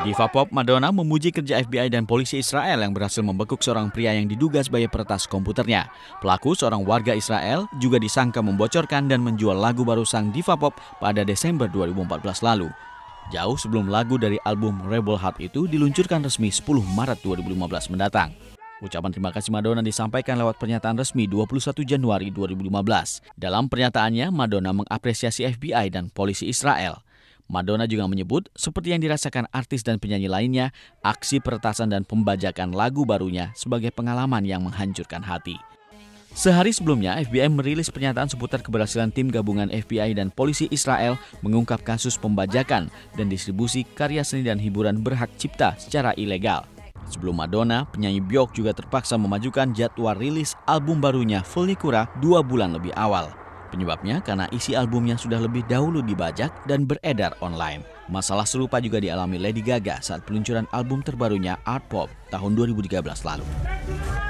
Diva pop Madonna memuji kerja FBI dan polisi Israel yang berhasil membekuk seorang pria yang diduga sebagai peretas komputernya. Pelaku, seorang warga Israel, juga disangka membocorkan dan menjual lagu baru sang diva pop pada Desember 2014 lalu. Jauh sebelum lagu dari album Rebel Heart itu diluncurkan resmi 10 Maret 2015 mendatang. Ucapan terima kasih Madonna disampaikan lewat pernyataan resmi 21 Januari 2015. Dalam pernyataannya, Madonna mengapresiasi FBI dan polisi Israel. Madonna juga menyebut, seperti yang dirasakan artis dan penyanyi lainnya, aksi peretasan dan pembajakan lagu barunya sebagai pengalaman yang menghancurkan hati. Sehari sebelumnya, FBI merilis pernyataan seputar keberhasilan tim gabungan FBI dan polisi Israel mengungkap kasus pembajakan dan distribusi karya seni dan hiburan berhak cipta secara ilegal. Sebelum Madonna, penyanyi Bjork juga terpaksa memajukan jadwal rilis album barunya Follicura dua bulan lebih awal. Penyebabnya karena isi albumnya sudah lebih dahulu dibajak dan beredar online. Masalah serupa juga dialami Lady Gaga saat peluncuran album terbarunya Art Pop tahun 2013 lalu.